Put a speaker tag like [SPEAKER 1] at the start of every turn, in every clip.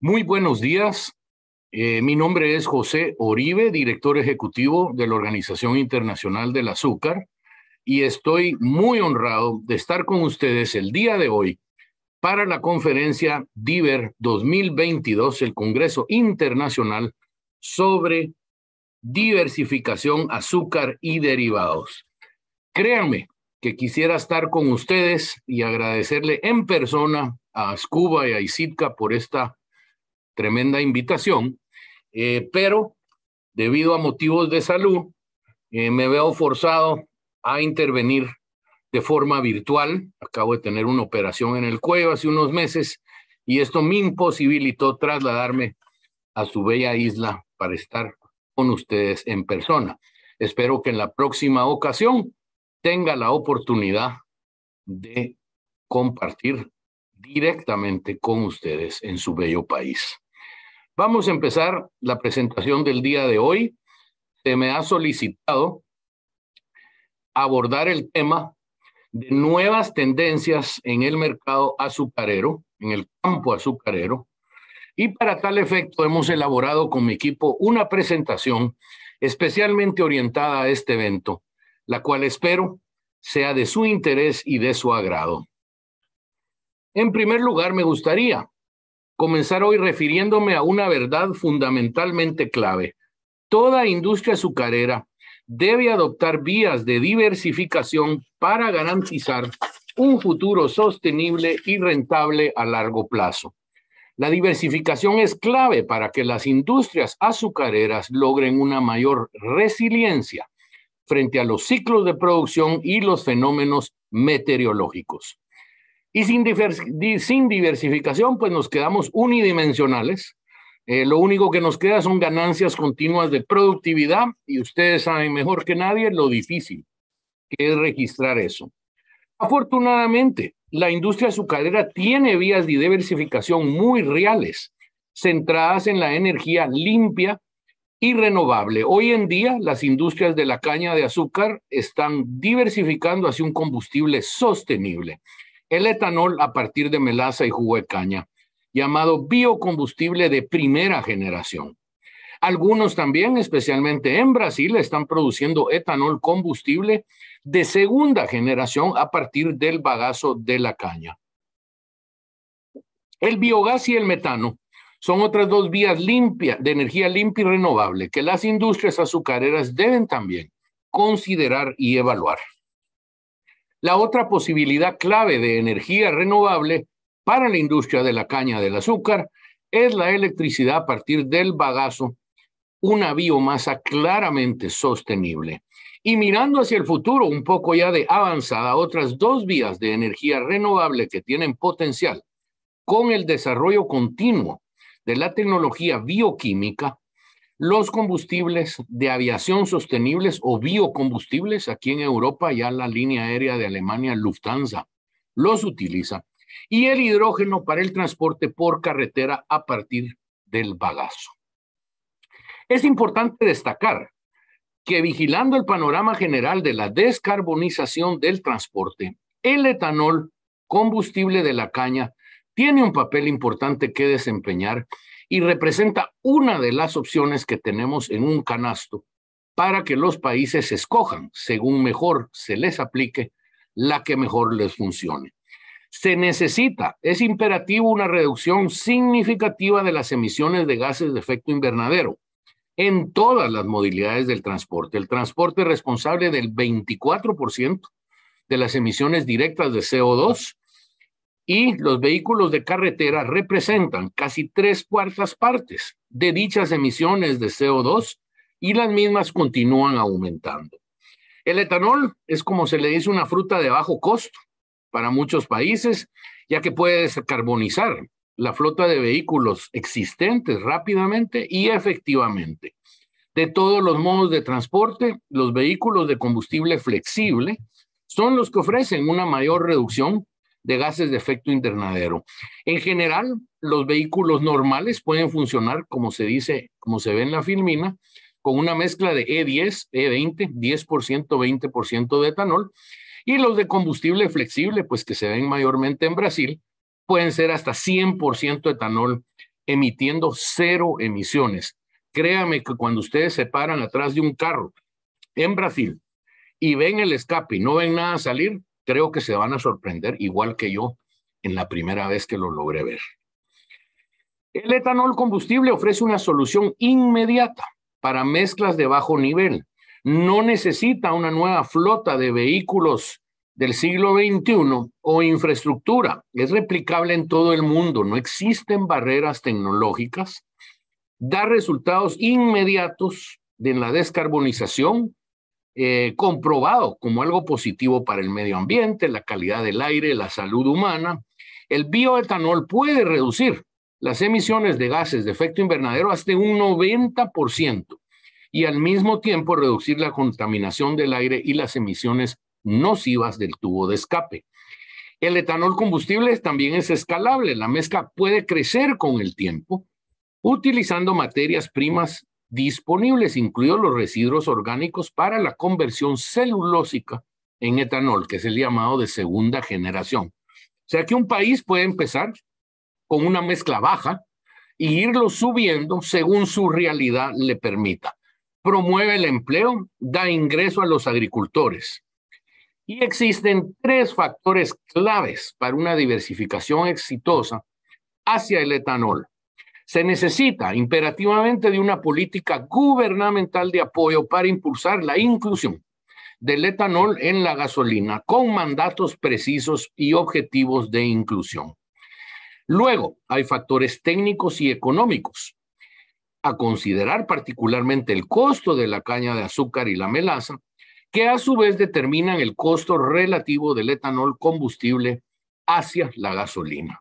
[SPEAKER 1] Muy buenos días. Eh, mi nombre es José Oribe, director ejecutivo de la Organización Internacional del Azúcar, y estoy muy honrado de estar con ustedes el día de hoy para la conferencia DIVER 2022, el Congreso Internacional sobre Diversificación, Azúcar y Derivados. Créanme que quisiera estar con ustedes y agradecerle en persona a Scuba y a Isitka por esta tremenda invitación, eh, pero debido a motivos de salud, eh, me veo forzado a intervenir de forma virtual. Acabo de tener una operación en el cuello hace unos meses y esto me imposibilitó trasladarme a su bella isla para estar con ustedes en persona. Espero que en la próxima ocasión tenga la oportunidad de compartir directamente con ustedes en su bello país. Vamos a empezar la presentación del día de hoy. Se me ha solicitado abordar el tema de nuevas tendencias en el mercado azucarero, en el campo azucarero. Y para tal efecto hemos elaborado con mi equipo una presentación especialmente orientada a este evento, la cual espero sea de su interés y de su agrado. En primer lugar, me gustaría comenzar hoy refiriéndome a una verdad fundamentalmente clave. Toda industria azucarera debe adoptar vías de diversificación para garantizar un futuro sostenible y rentable a largo plazo. La diversificación es clave para que las industrias azucareras logren una mayor resiliencia frente a los ciclos de producción y los fenómenos meteorológicos. Y sin, diversificación, pues nos quedamos unidimensionales. Eh, lo único que nos queda son ganancias continuas de productividad y ustedes saben mejor que nadie lo difícil que es registrar eso. Afortunadamente, la industria azucarera tiene vías de diversificación muy reales, centradas en la energía limpia y renovable. Hoy en día, las industrias de la caña de azúcar están diversificando hacia un combustible sostenible el etanol a partir de melaza y jugo de caña, llamado biocombustible de primera generación. Algunos también, especialmente en Brasil, están produciendo etanol combustible de segunda generación a partir del bagazo de la caña. El biogás y el metano son otras dos vías limpias de energía limpia y renovable que las industrias azucareras deben también considerar y evaluar la otra posibilidad clave de energía renovable para la industria de la caña del azúcar es la electricidad a partir del bagazo, una biomasa claramente sostenible. Y mirando hacia el futuro, un poco ya de avanzada, otras dos vías de energía renovable que tienen potencial con el desarrollo continuo de la tecnología bioquímica los combustibles de aviación sostenibles o biocombustibles, aquí en Europa ya la línea aérea de Alemania Lufthansa los utiliza, y el hidrógeno para el transporte por carretera a partir del bagazo. Es importante destacar que vigilando el panorama general de la descarbonización del transporte, el etanol, combustible de la caña, tiene un papel importante que desempeñar y representa una de las opciones que tenemos en un canasto para que los países escojan, según mejor se les aplique, la que mejor les funcione. Se necesita, es imperativo una reducción significativa de las emisiones de gases de efecto invernadero en todas las modalidades del transporte. El transporte es responsable del 24% de las emisiones directas de CO2 y los vehículos de carretera representan casi tres cuartas partes de dichas emisiones de CO2 y las mismas continúan aumentando. El etanol es como se le dice una fruta de bajo costo para muchos países, ya que puede descarbonizar la flota de vehículos existentes rápidamente y efectivamente. De todos los modos de transporte, los vehículos de combustible flexible son los que ofrecen una mayor reducción de gases de efecto invernadero. En general, los vehículos normales pueden funcionar, como se dice, como se ve en la filmina, con una mezcla de E10, E20, 10%, 20% de etanol, y los de combustible flexible, pues que se ven mayormente en Brasil, pueden ser hasta 100% etanol, emitiendo cero emisiones. Créame que cuando ustedes se paran atrás de un carro en Brasil y ven el escape y no ven nada salir, creo que se van a sorprender igual que yo en la primera vez que lo logré ver. El etanol combustible ofrece una solución inmediata para mezclas de bajo nivel. No necesita una nueva flota de vehículos del siglo XXI o infraestructura. Es replicable en todo el mundo. No existen barreras tecnológicas. Da resultados inmediatos de la descarbonización eh, comprobado como algo positivo para el medio ambiente, la calidad del aire, la salud humana. El bioetanol puede reducir las emisiones de gases de efecto invernadero hasta un 90% y al mismo tiempo reducir la contaminación del aire y las emisiones nocivas del tubo de escape. El etanol combustible también es escalable, la mezcla puede crecer con el tiempo utilizando materias primas disponibles, incluidos los residuos orgánicos para la conversión celulósica en etanol, que es el llamado de segunda generación. O sea que un país puede empezar con una mezcla baja e irlo subiendo según su realidad le permita. Promueve el empleo, da ingreso a los agricultores. Y existen tres factores claves para una diversificación exitosa hacia el etanol. Se necesita imperativamente de una política gubernamental de apoyo para impulsar la inclusión del etanol en la gasolina con mandatos precisos y objetivos de inclusión. Luego, hay factores técnicos y económicos. A considerar particularmente el costo de la caña de azúcar y la melaza, que a su vez determinan el costo relativo del etanol combustible hacia la gasolina.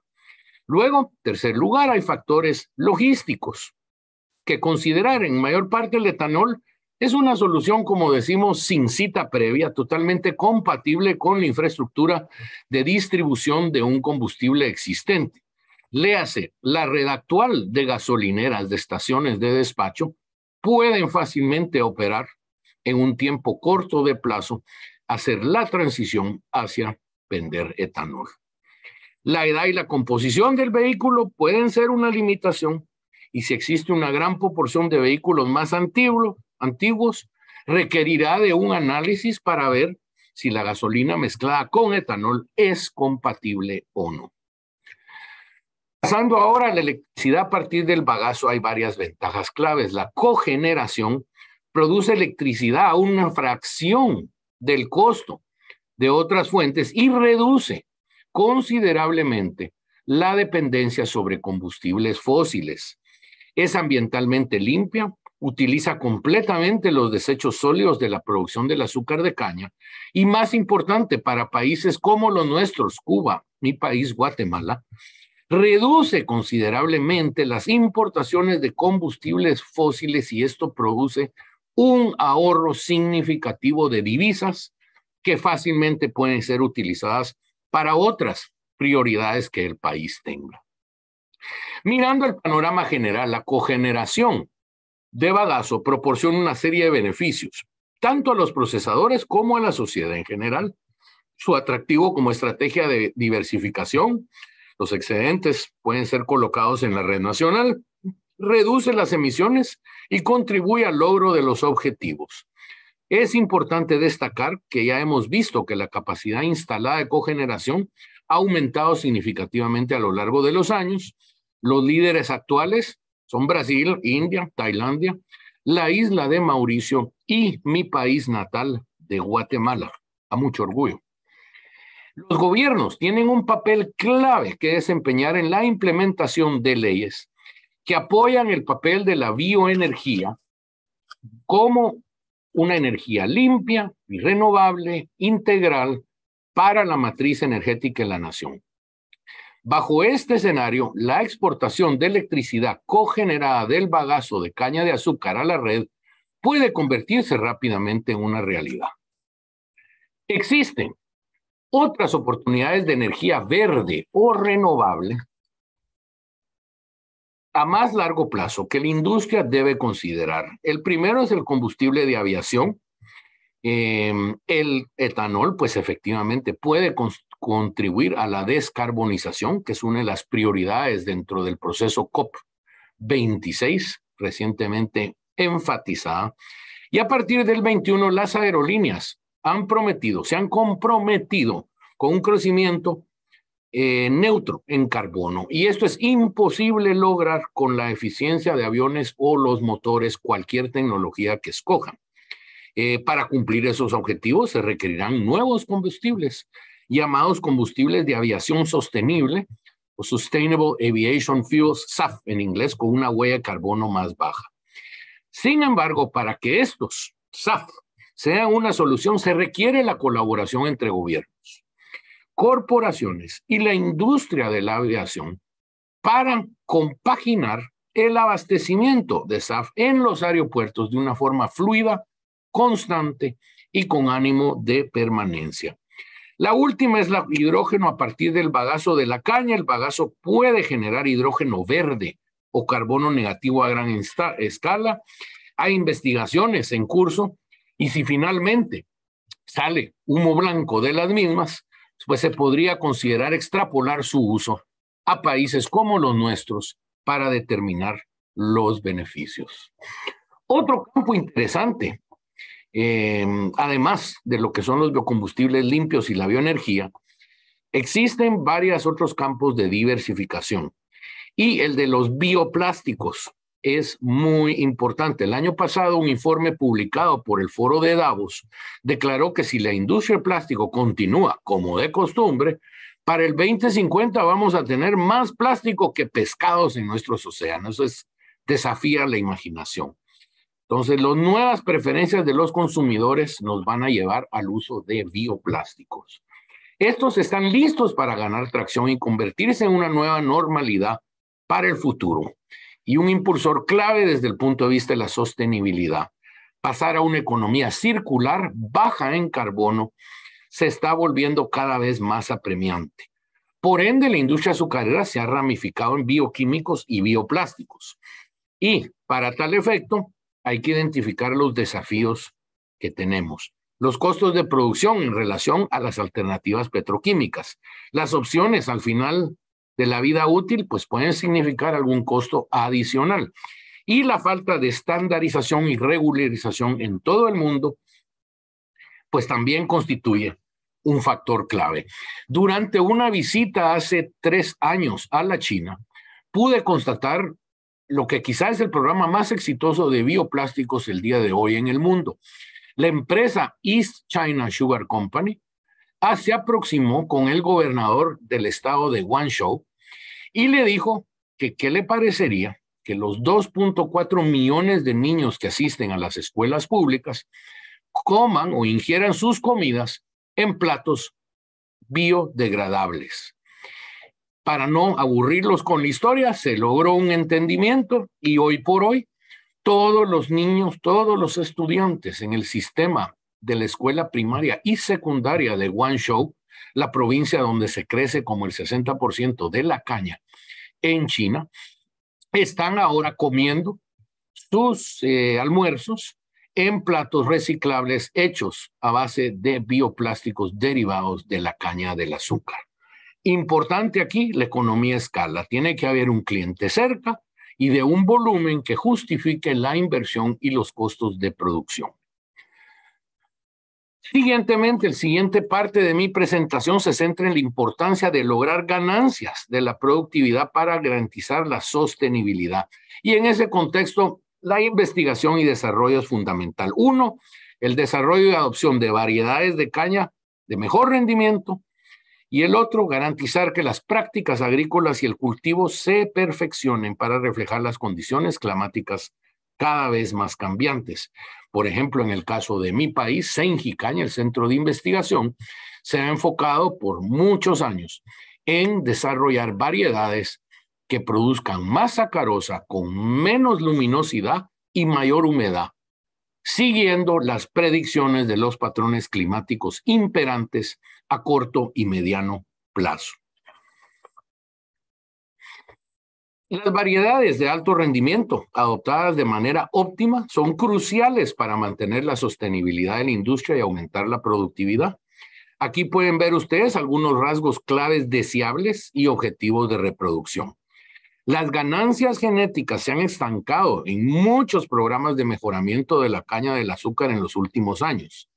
[SPEAKER 1] Luego, tercer lugar, hay factores logísticos que considerar. En mayor parte el etanol es una solución, como decimos, sin cita previa, totalmente compatible con la infraestructura de distribución de un combustible existente. Léase, la red actual de gasolineras de estaciones de despacho pueden fácilmente operar en un tiempo corto de plazo, hacer la transición hacia vender etanol. La edad y la composición del vehículo pueden ser una limitación y si existe una gran proporción de vehículos más antiguos, requerirá de un análisis para ver si la gasolina mezclada con etanol es compatible o no. Pasando ahora a la electricidad a partir del bagazo, hay varias ventajas claves. La cogeneración produce electricidad a una fracción del costo de otras fuentes y reduce considerablemente la dependencia sobre combustibles fósiles. Es ambientalmente limpia, utiliza completamente los desechos sólidos de la producción del azúcar de caña y más importante para países como los nuestros, Cuba, mi país, Guatemala, reduce considerablemente las importaciones de combustibles fósiles y esto produce un ahorro significativo de divisas que fácilmente pueden ser utilizadas para otras prioridades que el país tenga. Mirando el panorama general, la cogeneración de bagazo proporciona una serie de beneficios, tanto a los procesadores como a la sociedad en general. Su atractivo como estrategia de diversificación, los excedentes pueden ser colocados en la red nacional, reduce las emisiones y contribuye al logro de los objetivos. Es importante destacar que ya hemos visto que la capacidad instalada de cogeneración ha aumentado significativamente a lo largo de los años. Los líderes actuales son Brasil, India, Tailandia, la isla de Mauricio y mi país natal de Guatemala. A mucho orgullo. Los gobiernos tienen un papel clave que desempeñar en la implementación de leyes que apoyan el papel de la bioenergía como una energía limpia y renovable, integral, para la matriz energética de la nación. Bajo este escenario, la exportación de electricidad cogenerada del bagazo de caña de azúcar a la red puede convertirse rápidamente en una realidad. Existen otras oportunidades de energía verde o renovable a más largo plazo que la industria debe considerar. El primero es el combustible de aviación. Em, el etanol, pues efectivamente, puede contribuir a la descarbonización, que es una de las prioridades dentro del proceso COP26, recientemente enfatizada. Y a partir del 21, las aerolíneas han prometido, se han comprometido con un crecimiento eh, neutro en carbono. Y esto es imposible lograr con la eficiencia de aviones o los motores, cualquier tecnología que escojan. Eh, para cumplir esos objetivos se requerirán nuevos combustibles, llamados combustibles de aviación sostenible o Sustainable Aviation Fuels, SAF en inglés, con una huella de carbono más baja. Sin embargo, para que estos SAF sean una solución, se requiere la colaboración entre gobiernos corporaciones y la industria de la aviación para compaginar el abastecimiento de SAF en los aeropuertos de una forma fluida, constante y con ánimo de permanencia. La última es la hidrógeno a partir del bagazo de la caña. El bagazo puede generar hidrógeno verde o carbono negativo a gran escala. Hay investigaciones en curso y si finalmente sale humo blanco de las mismas, pues se podría considerar extrapolar su uso a países como los nuestros para determinar los beneficios. Otro campo interesante, em, además de lo que son los biocombustibles limpios y la bioenergía, existen varios otros campos de diversificación y el de los bioplásticos, es muy importante. El año pasado, un informe publicado por el Foro de Davos declaró que si la industria del plástico continúa como de costumbre, para el 2050 vamos a tener más plástico que pescados en nuestros océanos. Eso es, desafía la imaginación. Entonces, las nuevas preferencias de los consumidores nos van a llevar al uso de bioplásticos. Estos están listos para ganar tracción y convertirse en una nueva normalidad para el futuro y un impulsor clave desde el punto de vista de la sostenibilidad. Pasar a una economía circular baja en carbono se está volviendo cada vez más apremiante. Por ende, la industria azucarera se ha ramificado en bioquímicos y bioplásticos. Y para tal efecto, hay que identificar los desafíos que tenemos los costos de producción en relación a las alternativas petroquímicas, las opciones al final de la vida útil, pues pueden significar algún costo adicional. Y la falta de estandarización y regularización en todo el mundo, pues también constituye un factor clave. Durante una visita hace tres años a la China, pude constatar lo que quizás es el programa más exitoso de bioplásticos el día de hoy en el mundo. La empresa East China Sugar Company ah, se aproximó con el gobernador del estado de Guangzhou y le dijo que qué le parecería que los 2.4 millones de niños que asisten a las escuelas públicas coman o ingieran sus comidas en platos biodegradables. Para no aburrirlos con la historia, se logró un entendimiento y hoy por hoy todos los niños, todos los estudiantes en el sistema de la escuela primaria y secundaria de Guangzhou la provincia donde se crece como el 60% de la caña en China, están ahora comiendo sus eh, almuerzos en platos reciclables hechos a base de bioplásticos derivados de la caña del azúcar. Importante aquí la economía escala. Tiene que haber un cliente cerca y de un volumen que justifique la inversión y los costos de producción. Siguientemente, el siguiente parte de mi presentación se centra en la importancia de lograr ganancias de la productividad para garantizar la sostenibilidad. Y en ese contexto, la investigación y desarrollo es fundamental. Uno, el desarrollo y adopción de variedades de caña de mejor rendimiento. Y el otro, garantizar que las prácticas agrícolas y el cultivo se perfeccionen para reflejar las condiciones climáticas cada vez más cambiantes. Por ejemplo, en el caso de mi país, Senjicaña, el centro de investigación, se ha enfocado por muchos años en desarrollar variedades que produzcan más sacarosa con menos luminosidad y mayor humedad, siguiendo las predicciones de los patrones climáticos imperantes a corto y mediano plazo. Las variedades de alto rendimiento adoptadas de manera óptima son cruciales para mantener la sostenibilidad de la industria y aumentar la productividad. Aquí pueden ver ustedes algunos rasgos claves deseables y objetivos de reproducción. Las ganancias genéticas se han estancado en muchos programas de mejoramiento de la caña del azúcar en los últimos años.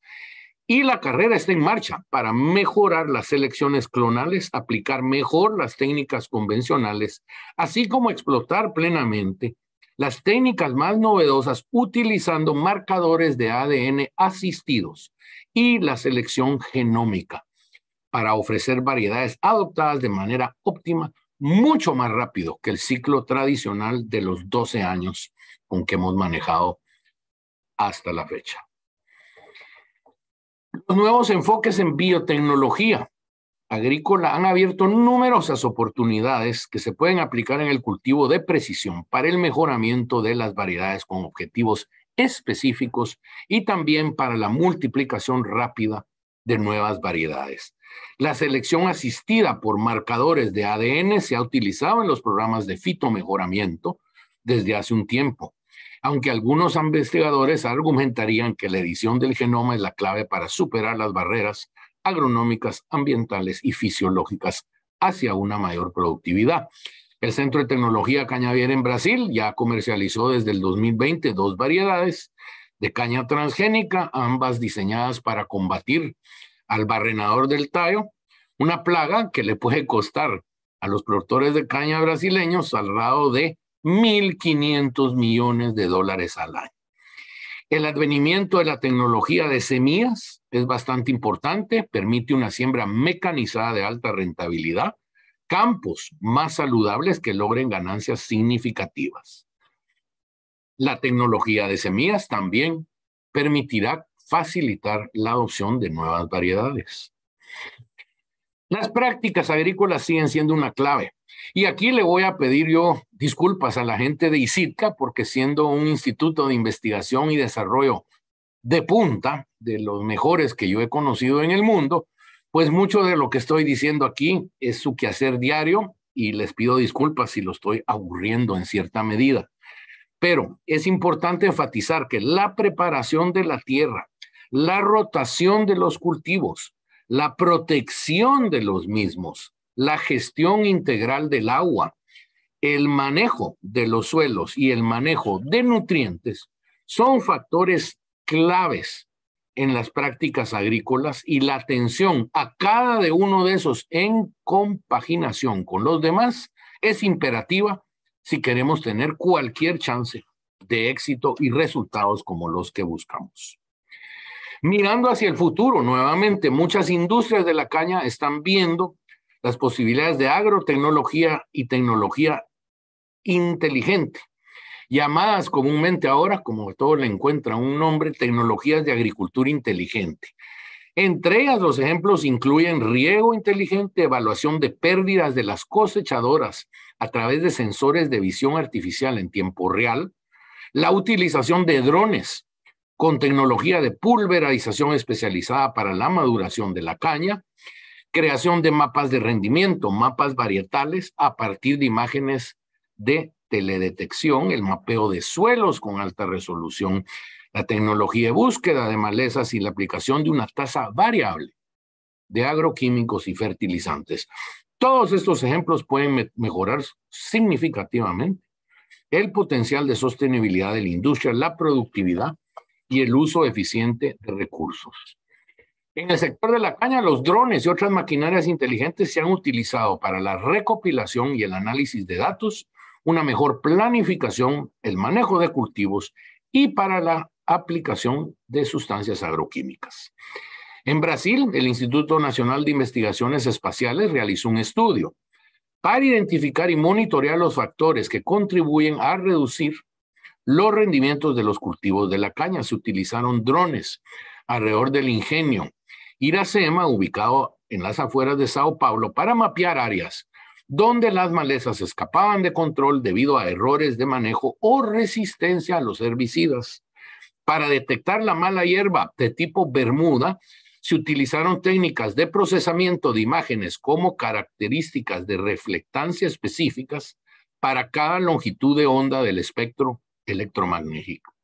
[SPEAKER 1] Y la carrera está en marcha para mejorar las selecciones clonales, aplicar mejor las técnicas convencionales, así como explotar plenamente las técnicas más novedosas utilizando marcadores de ADN asistidos y la selección genómica para ofrecer variedades adoptadas de manera óptima mucho más rápido que el ciclo tradicional de los 12 años con que hemos manejado hasta la fecha. Los nuevos enfoques en biotecnología agrícola han abierto numerosas oportunidades que se pueden aplicar en el cultivo de precisión para el mejoramiento de las variedades con objetivos específicos y también para la multiplicación rápida de nuevas variedades. La selección asistida por marcadores de ADN se ha utilizado en los programas de fitomejoramiento desde hace un tiempo aunque algunos investigadores argumentarían que la edición del genoma es la clave para superar las barreras agronómicas, ambientales y fisiológicas hacia una mayor productividad. El Centro de Tecnología Cañaviera en Brasil ya comercializó desde el 2020 dos variedades de caña transgénica, ambas diseñadas para combatir al barrenador del tallo, una plaga que le puede costar a los productores de caña brasileños al lado de 1.500 millones de dólares al año. El advenimiento de la tecnología de semillas es bastante importante, permite una siembra mecanizada de alta rentabilidad, campos más saludables que logren ganancias significativas. La tecnología de semillas también permitirá facilitar la adopción de nuevas variedades. Las prácticas agrícolas siguen siendo una clave. Y aquí le voy a pedir yo disculpas a la gente de ICITCA, porque siendo un instituto de investigación y desarrollo de punta, de los mejores que yo he conocido en el mundo, pues mucho de lo que estoy diciendo aquí es su quehacer diario y les pido disculpas si lo estoy aburriendo en cierta medida. Pero es importante enfatizar que la preparación de la tierra, la rotación de los cultivos, la protección de los mismos, la gestión integral del agua, el manejo de los suelos y el manejo de nutrientes son factores claves en las prácticas agrícolas y la atención a cada de uno de esos en compaginación con los demás es imperativa si queremos tener cualquier chance de éxito y resultados como los que buscamos. Mirando hacia el futuro, nuevamente, muchas industrias de la caña están viendo las posibilidades de agrotecnología y tecnología inteligente, llamadas comúnmente ahora, como todo le encuentra un nombre, tecnologías de agricultura inteligente. Entre ellas, los ejemplos incluyen riego inteligente, evaluación de pérdidas de las cosechadoras a través de sensores de visión artificial en tiempo real, la utilización de drones con tecnología de pulverización especializada para la maduración de la caña, creación de mapas de rendimiento, mapas varietales a partir de imágenes de teledetección, el mapeo de suelos con alta resolución, la tecnología de búsqueda de malezas y la aplicación de una tasa variable de agroquímicos y fertilizantes. Todos estos ejemplos pueden mejorar significativamente el potencial de sostenibilidad de la industria, la productividad y el uso eficiente de recursos. En el sector de la caña, los drones y otras maquinarias inteligentes se han utilizado para la recopilación y el análisis de datos, una mejor planificación, el manejo de cultivos y para la aplicación de sustancias agroquímicas. En Brasil, el Instituto Nacional de Investigaciones Espaciales realizó un estudio para identificar y monitorear los factores que contribuyen a reducir los rendimientos de los cultivos de la caña. Se utilizaron drones alrededor del ingenio. Iracema, ubicado en las afueras de Sao Paulo, para mapear áreas donde las malezas escapaban de control debido a errores de manejo o resistencia a los herbicidas. Para detectar la mala hierba de tipo bermuda, se utilizaron técnicas de procesamiento de imágenes como características de reflectancia específicas para cada longitud de onda del espectro electromagnético.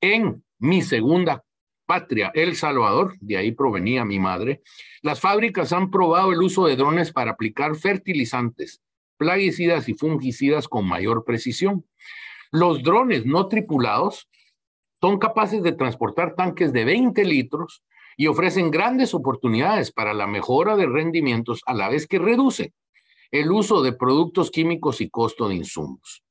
[SPEAKER 1] En mi segunda patria, El Salvador, de ahí provenía mi madre, las fábricas han probado el uso de drones para aplicar fertilizantes, plaguicidas y fungicidas con mayor precisión. Los drones no tripulados son capaces de transportar tanques de 20 litros y ofrecen grandes oportunidades para la mejora de rendimientos a la vez que reducen el uso de productos químicos y costo de insumos.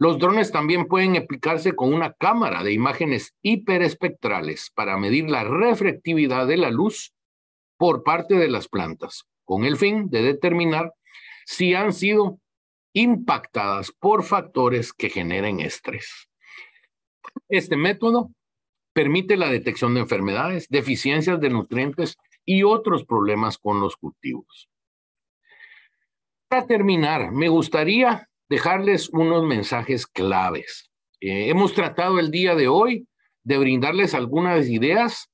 [SPEAKER 1] Los drones también pueden aplicarse con una cámara de imágenes hiperespectrales para medir la reflectividad de la luz por parte de las plantas, con el fin de determinar si han sido impactadas por factores que generen estrés. Este método permite la detección de enfermedades, deficiencias de nutrientes y otros problemas con los cultivos. Para terminar, me gustaría dejarles unos mensajes claves. Eh, hemos tratado el día de hoy de brindarles algunas ideas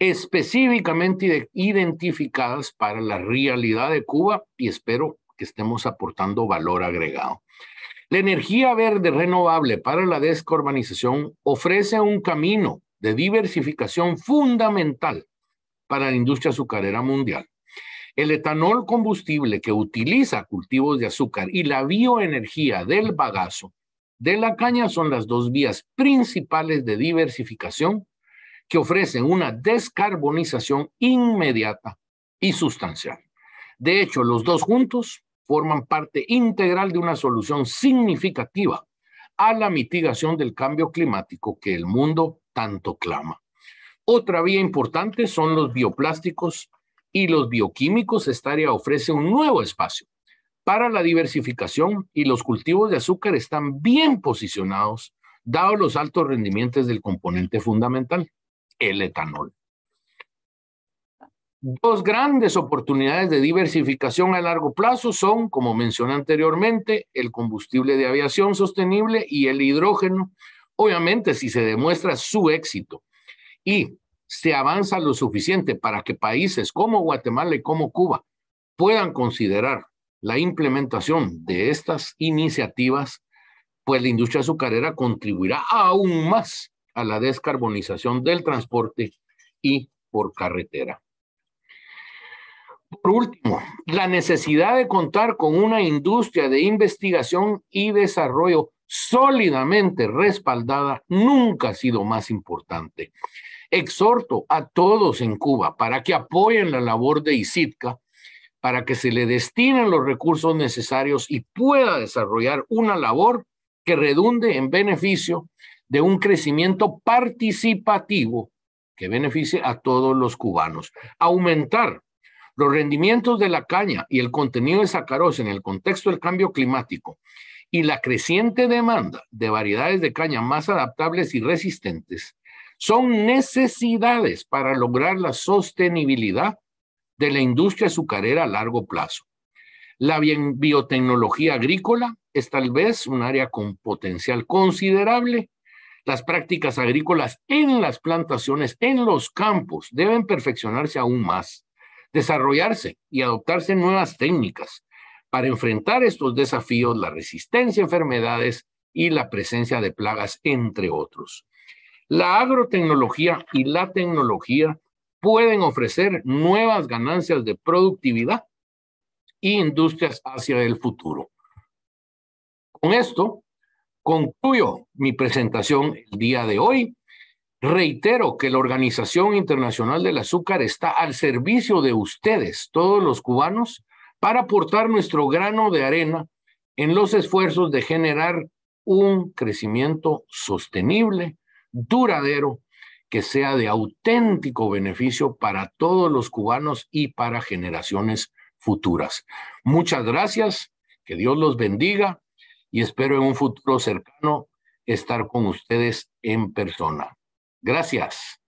[SPEAKER 1] específicamente identificadas para la realidad de Cuba y espero que estemos aportando valor agregado. La energía verde renovable para la descarbonización ofrece un camino de diversificación fundamental para la industria azucarera mundial. El etanol combustible que utiliza cultivos de azúcar y la bioenergía del bagazo de la caña son las dos vías principales de diversificación que ofrecen una descarbonización inmediata y sustancial. De hecho, los dos juntos forman parte integral de una solución significativa a la mitigación del cambio climático que el mundo tanto clama. Otra vía importante son los bioplásticos y los bioquímicos, esta área ofrece un nuevo espacio para la diversificación y los cultivos de azúcar están bien posicionados, dado los altos rendimientos del componente fundamental, el etanol. Dos grandes oportunidades de diversificación a largo plazo son, como mencioné anteriormente, el combustible de aviación sostenible y el hidrógeno, obviamente si se demuestra su éxito. Y se avanza lo suficiente para que países como Guatemala y como Cuba puedan considerar la implementación de estas iniciativas, pues la industria azucarera contribuirá aún más a la descarbonización del transporte y por carretera. Por último, la necesidad de contar con una industria de investigación y desarrollo sólidamente respaldada nunca ha sido más importante. Exhorto a todos en Cuba para que apoyen la labor de ICITCA, para que se le destinen los recursos necesarios y pueda desarrollar una labor que redunde en beneficio de un crecimiento participativo que beneficie a todos los cubanos. Aumentar los rendimientos de la caña y el contenido de sacarosa en el contexto del cambio climático y la creciente demanda de variedades de caña más adaptables y resistentes son necesidades para lograr la sostenibilidad de la industria azucarera a largo plazo. La biotecnología agrícola es tal vez un área con potencial considerable. Las prácticas agrícolas en las plantaciones, en los campos, deben perfeccionarse aún más, desarrollarse y adoptarse nuevas técnicas para enfrentar estos desafíos, la resistencia a enfermedades y la presencia de plagas, entre otros. La agrotecnología y la tecnología pueden ofrecer nuevas ganancias de productividad e industrias hacia el futuro. Con esto, concluyo mi presentación el día de hoy. Reitero que la Organización Internacional del Azúcar está al servicio de ustedes, todos los cubanos, para aportar nuestro grano de arena en los esfuerzos de generar un crecimiento sostenible, duradero, que sea de auténtico beneficio para todos los cubanos y para generaciones futuras. Muchas gracias, que Dios los bendiga y espero en un futuro cercano estar con ustedes en persona. Gracias.